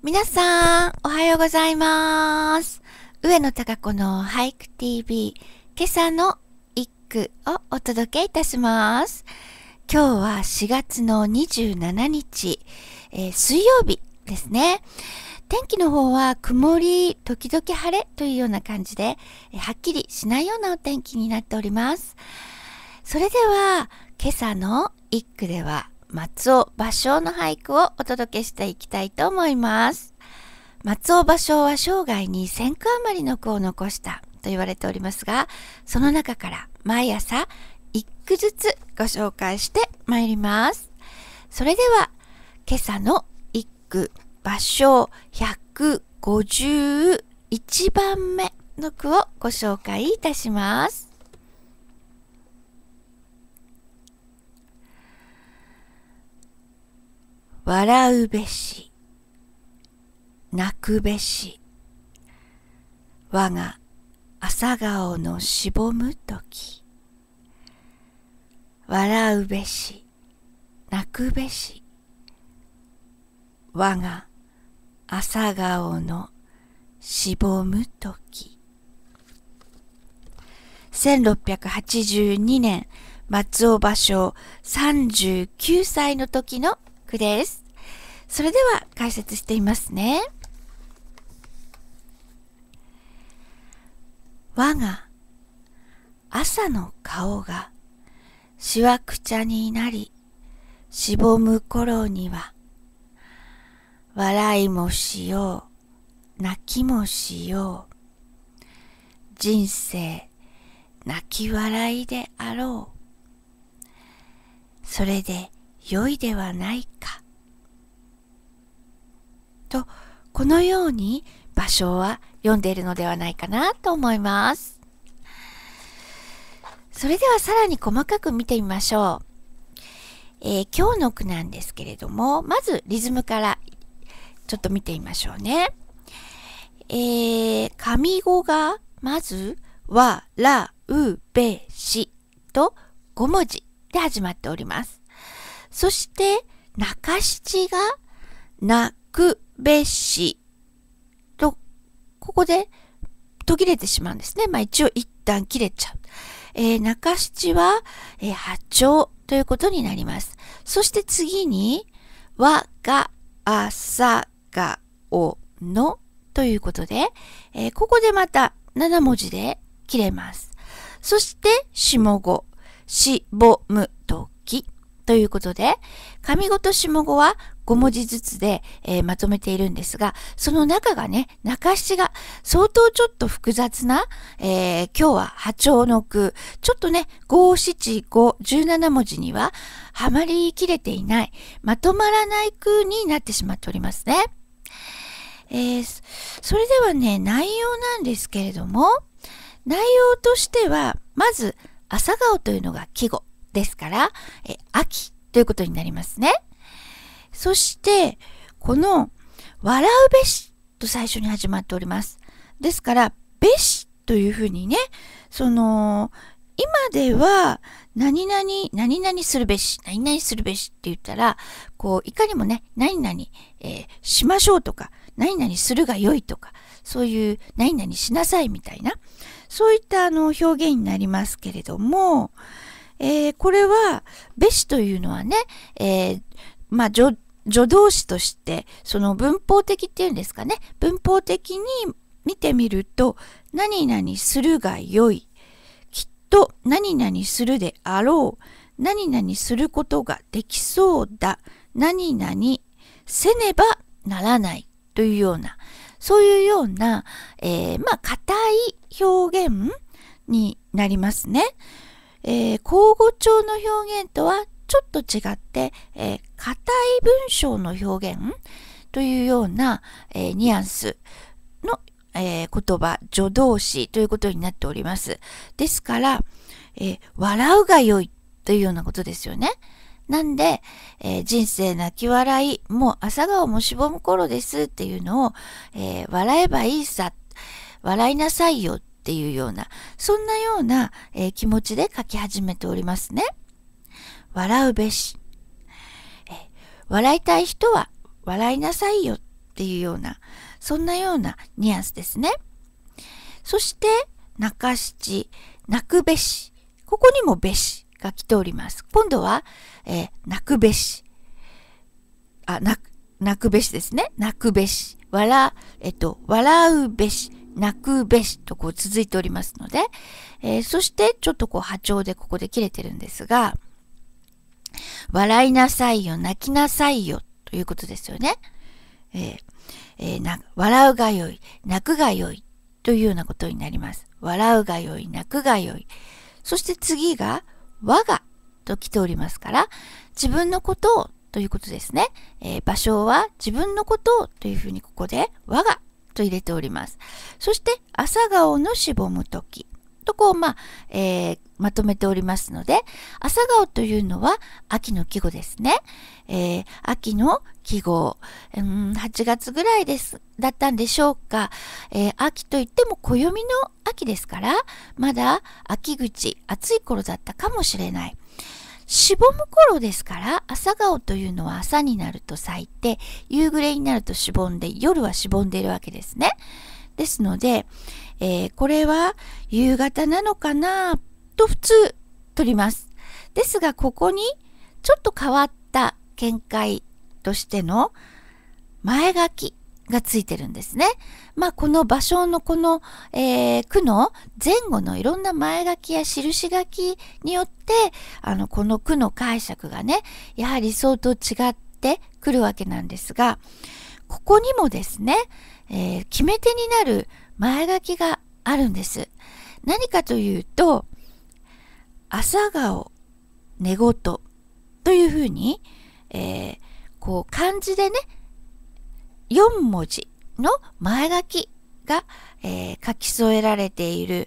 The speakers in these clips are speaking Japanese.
皆さん、おはようございます。上野隆子の俳句 TV、今朝の一句をお届けいたします。今日は4月の27日、えー、水曜日ですね。天気の方は曇り、時々晴れというような感じで、はっきりしないようなお天気になっております。それでは、今朝の一句では、松尾芭蕉の俳句をお届けしていきたいと思います。松尾芭蕉は生涯に1000句余りの句を残したと言われておりますが、その中から毎朝1句ずつご紹介してまいります。それでは、今朝の1句、芭蕉151番目の句をご紹介いたします。笑うべし、泣くべし、我が朝顔のしぼむとき、笑うべし、泣くべし、我が朝顔のしぼむとき。1682年、松尾芭蕉39歳の時の句です。それでは解説していますね。我が朝の顔がしわくちゃになりしぼむ頃には笑いもしよう泣きもしよう人生泣き笑いであろうそれで良いではないとこのように場所は読んでいるのではないかなと思います。それではさらに細かく見てみましょう。えー、今日の句なんですけれども、まずリズムからちょっと見てみましょうね。えー、上語がまず、わ、ら、う、べ、しと5文字で始まっております。そして、中七が、なく、べしと、ここで途切れてしまうんですね。まあ一応一旦切れちゃう。えー、中七は、えー、波長ということになります。そして次に、わが、あさが、おのということで、えー、ここでまた7文字で切れます。そして、下五、しぼむとき。ということで、上語と下語は5文字ずつで、えー、まとめているんですが、その中がね、中七が相当ちょっと複雑な、えー、今日は波長の句、ちょっとね、五七五十七文字にははまりきれていない、まとまらない句になってしまっておりますね。えー、それではね、内容なんですけれども、内容としては、まず、朝顔というのが季語。ですから、え秋ということになりますね。そして、この、笑うべしと最初に始まっております。ですから、べしというふうにね、その、今では、何々、何々するべし、何々するべしって言ったら、こう、いかにもね、何々、えー、しましょうとか、何々するが良いとか、そういう、何々しなさいみたいな、そういったあの表現になりますけれども、えー、これは、べしというのはね、えー、まあ、助動詞として、その文法的っていうんですかね、文法的に見てみると、何々するが良い。きっと何々するであろう。何々することができそうだ。何々せねばならないというような、そういうような、えー、まあ、硬い表現になりますね。え口語調の表現とはちょっと違って、えー、硬い文章の表現というような、えー、ニュアンスの、えー、言葉、助動詞ということになっております。ですから、えー、笑うが良いというようなことですよね。なんで、えー、人生泣き笑い、もう朝顔もしぼむ頃ですっていうのを、えー、笑えばいいさ、笑いなさいよっっていうような、そんなような、えー、気持ちで書き始めておりますね。笑うべし。えー、笑いたい人は笑いなさいよっていうような、そんなようなニュアンスですね。そして、泣かしち、泣くべし。ここにもべしが来ております。今度は、えー、泣くべし。あ、泣く、泣くべしですね。泣くべし。笑、えっと、笑うべし。泣くべしとこう続いておりますので、えー、そしてちょっとこう波長でここで切れてるんですが、笑いなさいよ、泣きなさいよということですよね。えー、えー、な笑うがよい、泣くがよいというようなことになります。笑うがよい、泣くがよい。そして次が、我がと来ておりますから、自分のことをということですね。えー、場所は自分のことをというふうにここで我がと入れております。そして、朝顔のしぼむ時とこう、まあ、えー、まとめておりますので、朝顔というのは秋の季語ですね。えー、秋の季語、うん、8月ぐらいです、だったんでしょうか。えー、秋といっても暦の秋ですから、まだ秋口、暑い頃だったかもしれない。しぼむ頃ですから、朝顔というのは朝になると咲いて、夕暮れになるとしぼんで、夜はしぼんでいるわけですね。ですので、えー、これは夕方なのかなと普通取ります。ですが、ここにちょっと変わった見解としての前書きがついてるんですね。まあ、この場所のこの、えー、句の前後のいろんな前書きや印書きによって、あの、この句の解釈がね、やはり相当違ってくるわけなんですが、ここにもですね、えー、決め手になる前書きがあるんです。何かというと、朝顔、寝言というふうに、えー、こう漢字でね、4文字の前書きが、えー、書き添えられている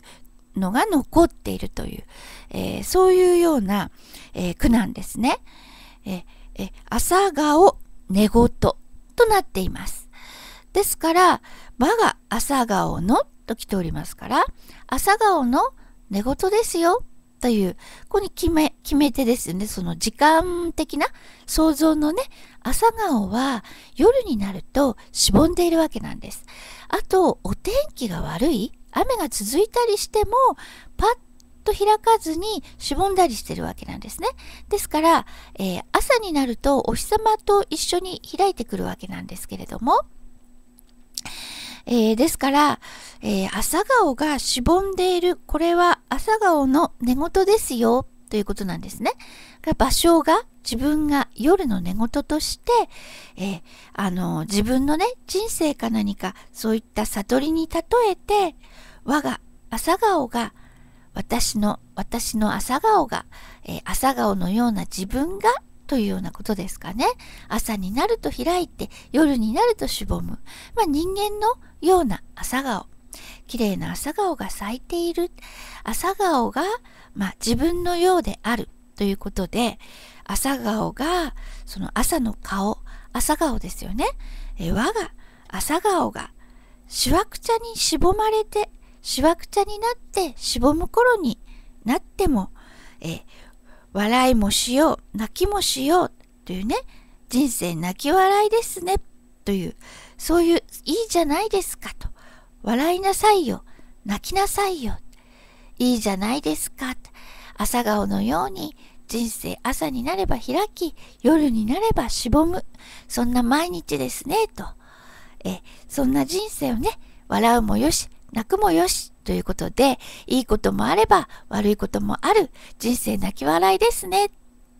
のが残っているという、えー、そういうような、えー、句なんですね。ええ朝顔寝言となっています。ですから、我が朝顔のと来ておりますから、朝顔の寝言ですよという、ここに決め、決めてですね、その時間的な想像のね、朝顔は夜になるとしぼんでいるわけなんです。あと、お天気が悪い、雨が続いたりしても、パッと開かずにしぼんだりしてるわけなんですね。ですから、えー、朝になるとお日様と一緒に開いてくるわけなんですけれども、えー、ですから、えー、朝顔がしぼんでいる、これは朝顔の寝言ですよ、ということなんですね。場所が自分が夜の寝言として、えー、あの、自分のね、人生か何か、そういった悟りに例えて、我が朝顔が、私の、私の朝顔が、えー、朝顔のような自分が、というようなことですかね。朝になると開いて、夜になるとしぼむ。まあ、人間のような朝顔。綺麗な朝顔が咲いている朝顔が、まあ、自分のようであるということで朝顔がその朝の顔朝顔ですよね、え我が朝顔がしわくちゃにしぼまれてしわくちゃになってしぼむ頃になっても、え笑いもしよう泣きもしようというね人生泣き笑いですねというそういういいじゃないですかと笑いなさいよ。泣きなさいよ。いいじゃないですか。朝顔のように人生朝になれば開き、夜になればしぼむ。そんな毎日ですね、と。え、そんな人生をね、笑うもよし、泣くもよし、ということで、いいこともあれば悪いこともある、人生泣き笑いですね、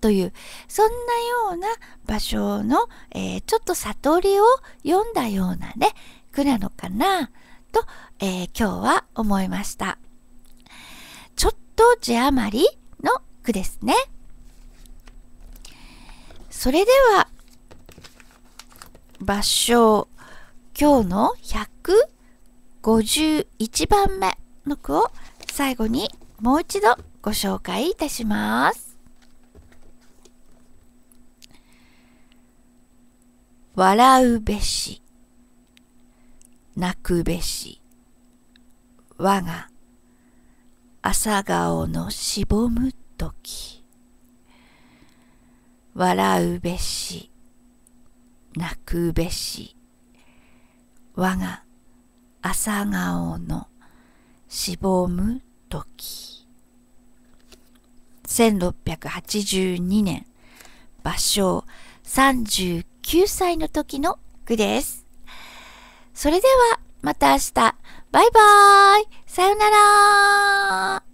という、そんなような場所の、えー、ちょっと悟りを読んだようなね、句なのかな。と、えー、今日は思いました。ちょっと字余りの句ですね。それでは、抜章、今日の151番目の句を最後にもう一度ご紹介いたします。笑うべし。泣くべし我が朝顔のしぼむ時笑うべし泣くべし我が朝顔のしぼむ時1682年芭蕉39歳の時の句ですそれでは、また明日。バイバーイさよなら